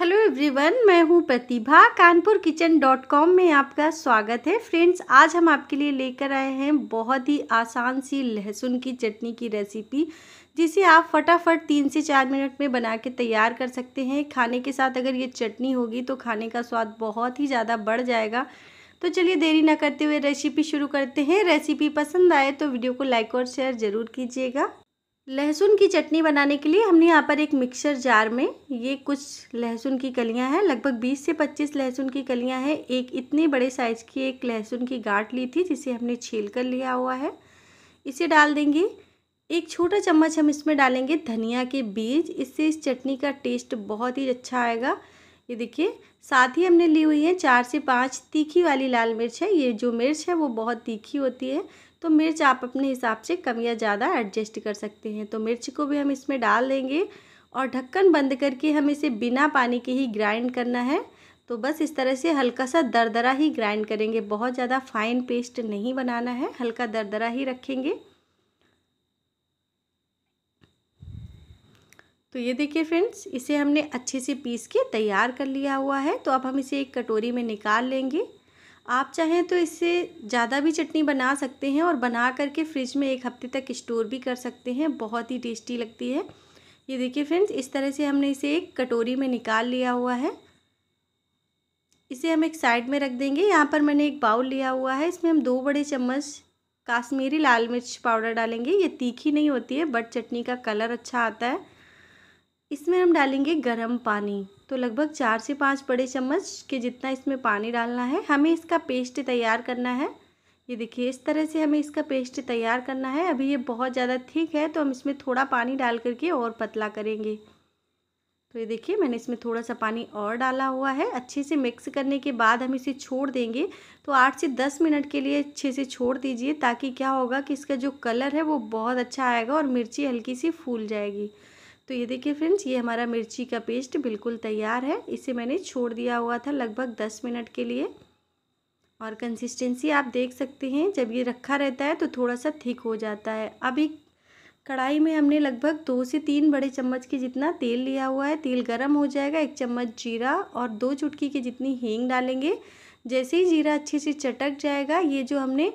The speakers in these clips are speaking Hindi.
हेलो एवरीवन मैं हूं Pratibha Kanpur kitchen dot com में आपका स्वागत है फ्रेंड्स आज हम आपके लिए लेकर आए हैं बहुत ही आसान सी लहसुन की चटनी की रेसिपी जिसे आप फटाफट तीन से चार मिनट में बना के तैयार कर सकते हैं खाने के साथ अगर ये चटनी होगी तो खाने का स्वाद बहुत ही ज़्यादा बढ़ जाएगा तो चलिए देरी ना करते हुए रेसिपी शुरू करते हैं रेसिपी पसंद आए तो वीडियो को लाइक और शेयर ज़रूर कीजिएगा लहसुन की चटनी बनाने के लिए हमने यहाँ पर एक मिक्सर जार में ये कुछ लहसुन की कलियाँ हैं लगभग 20 से 25 लहसुन की कलियाँ हैं एक इतने बड़े साइज़ की एक लहसुन की गांठ ली थी जिसे हमने छील कर लिया हुआ है इसे डाल देंगे एक छोटा चम्मच हम इसमें डालेंगे धनिया के बीज इससे इस चटनी का टेस्ट बहुत ही अच्छा आएगा ये देखिए साथ ही हमने ली हुई है चार से पाँच तीखी वाली लाल मिर्च है ये जो मिर्च है वो बहुत तीखी होती है तो मिर्च आप अपने हिसाब से कम या ज़्यादा एडजस्ट कर सकते हैं तो मिर्च को भी हम इसमें डाल देंगे और ढक्कन बंद करके हम इसे बिना पानी के ही ग्राइंड करना है तो बस इस तरह से हल्का सा दरदरा ही ग्राइंड करेंगे बहुत ज़्यादा फाइन पेस्ट नहीं बनाना है हल्का दरदरा ही रखेंगे तो ये देखिए फ्रेंड्स इसे हमने अच्छे से पीस के तैयार कर लिया हुआ है तो अब हम इसे एक कटोरी में निकाल लेंगे आप चाहें तो इससे ज़्यादा भी चटनी बना सकते हैं और बना करके फ्रिज में एक हफ्ते तक स्टोर भी कर सकते हैं बहुत ही टेस्टी लगती है ये देखिए फ्रेंड्स इस तरह से हमने इसे एक कटोरी में निकाल लिया हुआ है इसे हम एक साइड में रख देंगे यहाँ पर मैंने एक बाउल लिया हुआ है इसमें हम दो बड़े चम्मच काश्मीरी लाल मिर्च पाउडर डालेंगे ये तीखी नहीं होती है बट चटनी का कलर अच्छा आता है इसमें हम डालेंगे गर्म पानी तो लगभग चार से पाँच बड़े चम्मच के जितना इसमें पानी डालना है हमें इसका पेस्ट तैयार करना है ये देखिए इस तरह से हमें इसका पेस्ट तैयार करना है अभी ये बहुत ज़्यादा थिक है तो हम इसमें थोड़ा पानी डाल करके और पतला करेंगे तो ये देखिए मैंने इसमें थोड़ा सा पानी और डाला हुआ है अच्छे से मिक्स करने के बाद हम इसे छोड़ देंगे तो आठ से दस मिनट के लिए अच्छे से छोड़ दीजिए ताकि क्या होगा कि इसका जो कलर है वो बहुत अच्छा आएगा और मिर्ची हल्की सी फूल जाएगी तो ये देखिए फ्रेंड्स ये हमारा मिर्ची का पेस्ट बिल्कुल तैयार है इसे मैंने छोड़ दिया हुआ था लगभग दस मिनट के लिए और कंसिस्टेंसी आप देख सकते हैं जब ये रखा रहता है तो थोड़ा सा थिक हो जाता है अभी कढ़ाई में हमने लगभग दो से तीन बड़े चम्मच के जितना तेल लिया हुआ है तेल गर्म हो जाएगा एक चम्मच जीरा और दो चुटकी के जितनी हींग डालेंगे जैसे ही जीरा अच्छे से चटक जाएगा ये जो हमने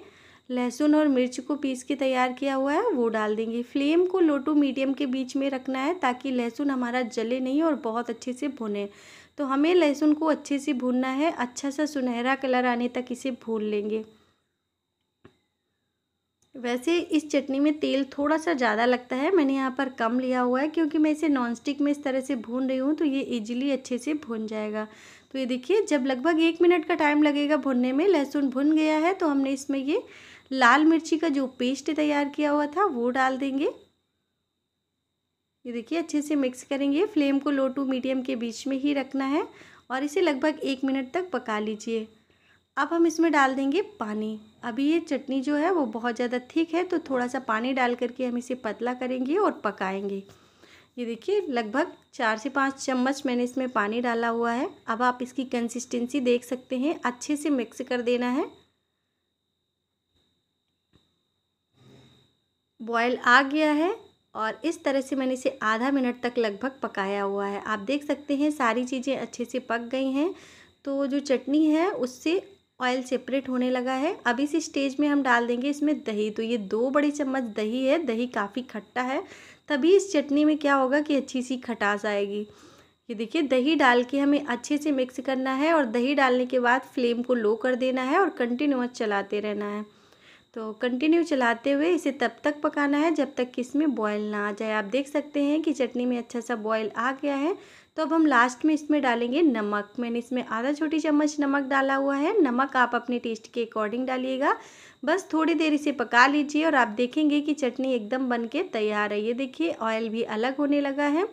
लहसुन और मिर्च को पीस के तैयार किया हुआ है वो डाल देंगे फ्लेम को लो टू मीडियम के बीच में रखना है ताकि लहसुन हमारा जले नहीं और बहुत अच्छे से भुने तो हमें लहसुन को अच्छे से भूनना है अच्छा सा सुनहरा कलर आने तक इसे भून लेंगे वैसे इस चटनी में तेल थोड़ा सा ज़्यादा लगता है मैंने यहाँ पर कम लिया हुआ है क्योंकि मैं इसे नॉनस्टिक में इस तरह से भून रही हूँ तो ये इजीली अच्छे से भून जाएगा तो ये देखिए जब लगभग एक मिनट का टाइम लगेगा भुनने में लहसुन भुन गया है तो हमने इसमें ये लाल मिर्ची का जो पेस्ट तैयार किया हुआ था वो डाल देंगे ये देखिए अच्छे से मिक्स करेंगे फ्लेम को लो टू मीडियम के बीच में ही रखना है और इसे लगभग एक मिनट तक पका लीजिए अब हम इसमें डाल देंगे पानी अभी ये चटनी जो है वो बहुत ज़्यादा थिक है तो थोड़ा सा पानी डाल करके हम इसे पतला करेंगे और पकाएंगे ये देखिए लगभग चार से पाँच चम्मच मैंने इसमें पानी डाला हुआ है अब आप इसकी कंसिस्टेंसी देख सकते हैं अच्छे से मिक्स कर देना है बॉयल आ गया है और इस तरह से मैंने इसे आधा मिनट तक लगभग पकाया हुआ है आप देख सकते हैं सारी चीज़ें अच्छे से पक गई हैं तो जो चटनी है उससे ऑयल सेपरेट होने लगा है अब इस स्टेज में हम डाल देंगे इसमें दही तो ये दो बड़ी चम्मच दही है दही काफ़ी खट्टा है तभी इस चटनी में क्या होगा कि अच्छी सी खटास आएगी ये देखिए दही डाल के हमें अच्छे से मिक्स करना है और दही डालने के बाद फ्लेम को लो कर देना है और कंटिन्यूस चलाते रहना है तो कंटिन्यू चलाते हुए इसे तब तक पकाना है जब तक कि इसमें बॉयल ना आ जाए आप देख सकते हैं कि चटनी में अच्छा सा बॉयल आ गया है तो अब हम लास्ट में इसमें डालेंगे नमक मैंने इसमें आधा छोटी चम्मच नमक डाला हुआ है नमक आप अपने टेस्ट के अकॉर्डिंग डालिएगा बस थोड़ी देर इसे पका लीजिए और आप देखेंगे कि चटनी एकदम बन के तैयार है ये देखिए ऑयल भी अलग होने लगा है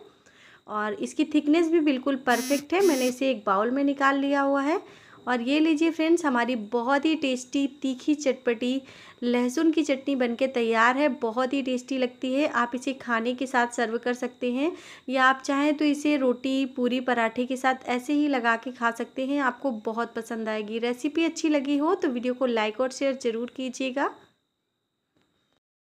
और इसकी थिकनेस भी बिल्कुल परफेक्ट है मैंने इसे एक बाउल में निकाल लिया हुआ है और ये लीजिए फ्रेंड्स हमारी बहुत ही टेस्टी तीखी चटपटी लहसुन की चटनी बनके तैयार है बहुत ही टेस्टी लगती है आप इसे खाने के साथ सर्व कर सकते हैं या आप चाहें तो इसे रोटी पूरी पराठे के साथ ऐसे ही लगा के खा सकते हैं आपको बहुत पसंद आएगी रेसिपी अच्छी लगी हो तो वीडियो को लाइक और शेयर ज़रूर कीजिएगा